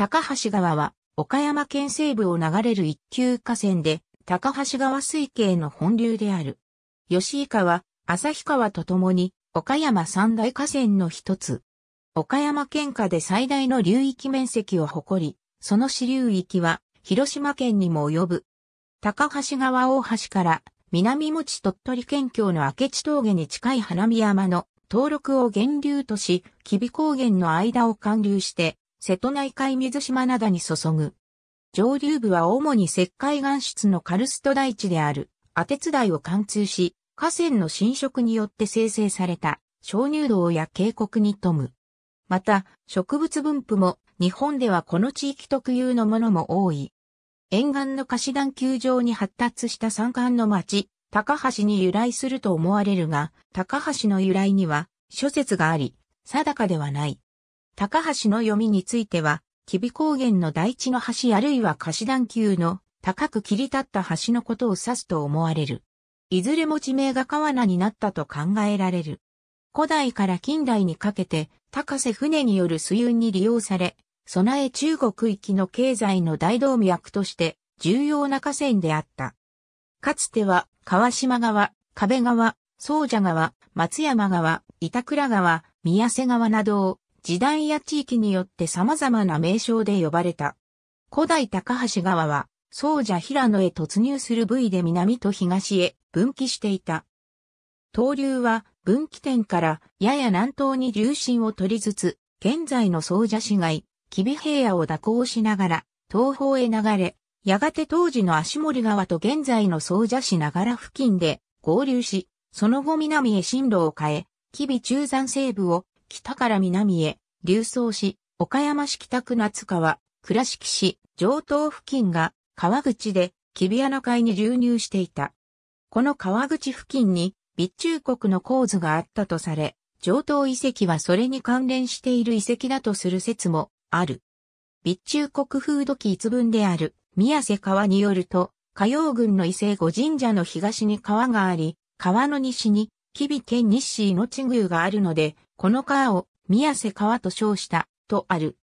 高橋川は、岡山県西部を流れる一級河川で、高橋川水系の本流である。吉井川、旭川とともに、岡山三大河川の一つ。岡山県下で最大の流域面積を誇り、その支流域は、広島県にも及ぶ。高橋川大橋から、南持鳥取県境の明智峠に近い花見山の、登録を源流とし、吉備高原の間を貫流して、瀬戸内海水島灘に注ぐ。上流部は主に石灰岩質のカルスト台地である、アテツ台を貫通し、河川の浸食によって生成された、鍾乳洞や渓谷に富む。また、植物分布も、日本ではこの地域特有のものも多い。沿岸の貸し団球場に発達した山間の町、高橋に由来すると思われるが、高橋の由来には諸説があり、定かではない。高橋の読みについては、吉備高原の大地の橋あるいは貸段級の高く切り立った橋のことを指すと思われる。いずれも地名が川名になったと考えられる。古代から近代にかけて、高瀬船による水運に利用され、備え中国域の経済の大動脈として重要な河川であった。かつては、川島川、壁川、宗者川、松山川、板倉川、宮瀬川などを時代や地域によって様々な名称で呼ばれた。古代高橋川は、総者平野へ突入する部位で南と東へ分岐していた。東流は分岐点からやや南東に流進を取りつつ、現在の総社市街、吉備平野を蛇行しながら、東方へ流れ、やがて当時の足森川と現在の総社市ながら付近で合流し、その後南へ進路を変え、吉備中山西部を北から南へ、流走し、岡山市北区夏川、倉敷市、上東付近が、川口で、木ビアの海に流入していた。この川口付近に、備中国の構図があったとされ、上東遺跡はそれに関連している遺跡だとする説もある。備中国風土記一文である宮瀬川によると、火曜郡の伊勢五神社の東に川があり、川の西に吉備県日市の地宮があるので、この川を宮瀬川と称した、とある。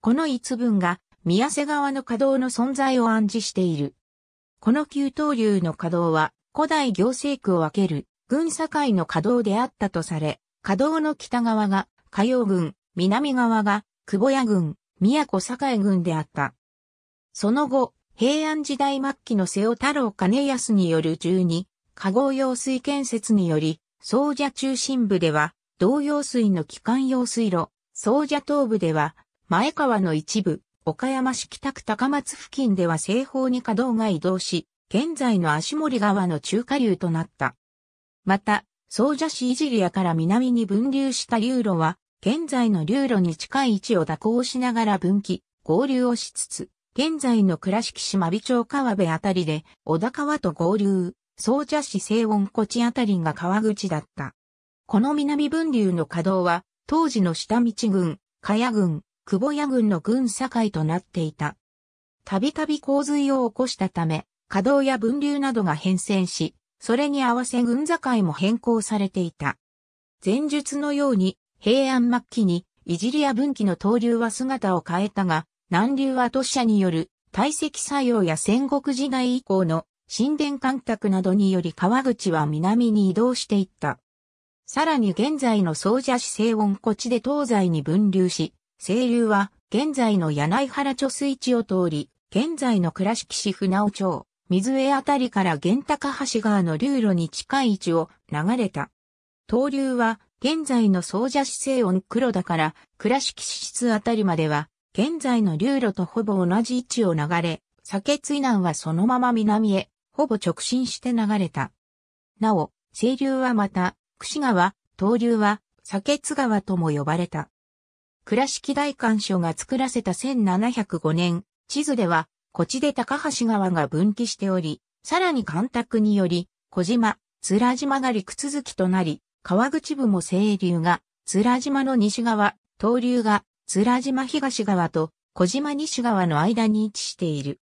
この一文が宮瀬川の稼働の存在を暗示している。この旧東流の稼働は古代行政区を分ける軍境の稼働であったとされ、稼働の北側が火曜郡、南側が久保屋郡、宮古栄郡であった。その後、平安時代末期の瀬尾太郎兼康による十二、加合用水建設により、総社中心部では、同用水の基幹用水路、総社東部では、前川の一部、岡山市北区高松付近では西方に稼働が移動し、現在の足森川の中下流となった。また、総社市イジリアから南に分流した流路は、現在の流路に近い位置を蛇行しながら分岐、合流をしつつ、現在の倉敷市真備町川辺あたりで、小田川と合流、総社市西温湖地あたりが川口だった。この南分流の稼働は、当時の下道軍、茅、谷郡、久保屋郡の軍境となっていた。たびたび洪水を起こしたため、稼働や分流などが変遷し、それに合わせ軍境も変更されていた。前述のように、平安末期に、いじりや分岐の東流は姿を変えたが、南流は都社による堆積作用や戦国時代以降の神殿干拓などにより川口は南に移動していった。さらに現在の総社市西温湖地で東西に分流し、清流は現在の柳原貯水池を通り、現在の倉敷市船尾町、水江あたりから玄高橋川の流路に近い位置を流れた。東流は現在の総社市西温黒田から倉敷市室あたりまでは、現在の流路とほぼ同じ位置を流れ、酒津南はそのまま南へ、ほぼ直進して流れた。なお、清流はまた、串川、東流は、酒津川とも呼ばれた。倉敷大官所が作らせた1705年、地図では、こちで高橋川が分岐しており、さらに干拓により、小島、津島が陸続きとなり、川口部も清流が、津島の西側、東流が、津島東側と、小島西側の間に位置している。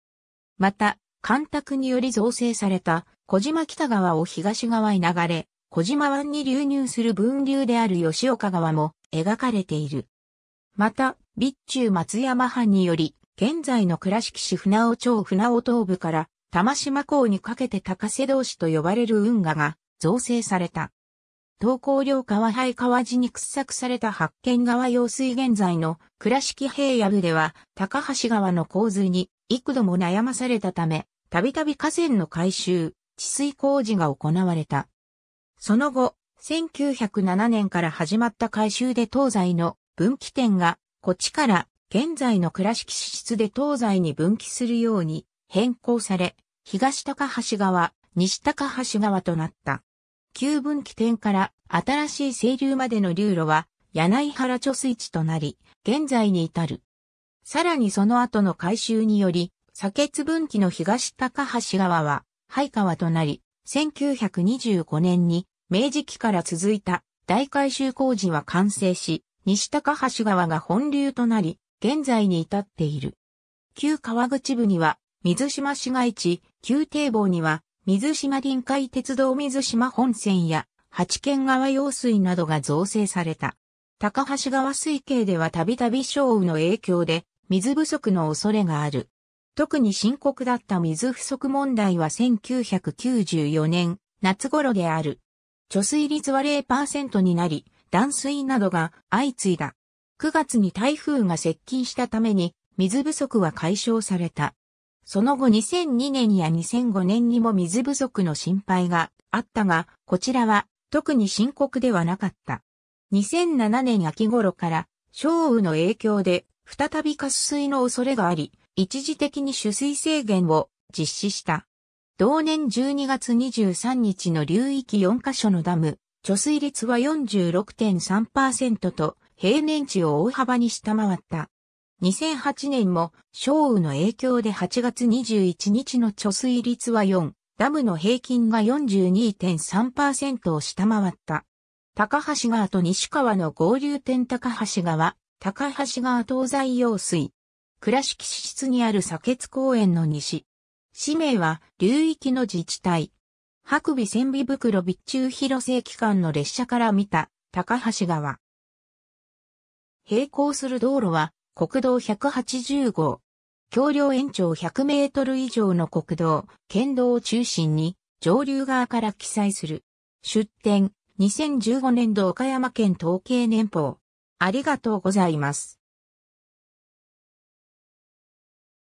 また、干拓により造成された、小島北側を東側へ流れ、小島湾に流入する分流である吉岡川も描かれている。また、備中松山藩により、現在の倉敷市船尾町船尾東部から玉島港にかけて高瀬同士と呼ばれる運河が造成された。東高両川廃川地に掘削された発見川用水現在の倉敷平野部では高橋川の洪水に幾度も悩まされたため、たびたび河川の改修、治水工事が行われた。その後、1907年から始まった改修で東西の分岐点が、こっちから現在の倉敷市室で東西に分岐するように変更され、東高橋川、西高橋川となった。旧分岐点から新しい清流までの流路は、柳原貯水池となり、現在に至る。さらにその後の改修により、左欠分岐の東高橋川は、廃川となり、1925年に明治期から続いた大改修工事は完成し、西高橋川が本流となり、現在に至っている。旧川口部には、水島市街地、旧堤防には、水島臨海鉄道水島本線や、八軒川用水などが造成された。高橋川水系ではたびたび昭雨の影響で、水不足の恐れがある。特に深刻だった水不足問題は1994年夏頃である。貯水率は0%になり、断水などが相次いだ。9月に台風が接近したために水不足は解消された。その後2002年や2005年にも水不足の心配があったが、こちらは特に深刻ではなかった。2007年秋頃から、小雨の影響で再び渇水の恐れがあり、一時的に取水制限を実施した。同年12月23日の流域4カ所のダム、貯水率は46.3%と平年値を大幅に下回った。2008年も小雨の影響で8月21日の貯水率は4、ダムの平均が42.3%を下回った。高橋川と西川の合流点高橋川、高橋川東西用水、倉敷市室にある左傑公園の西。市名は流域の自治体。白尾千尾袋備中広瀬駅間の列車から見た高橋川。並行する道路は国道180号。橋梁延長100メートル以上の国道、県道を中心に上流側から記載する。出典2015年度岡山県統計年報。ありがとうございます。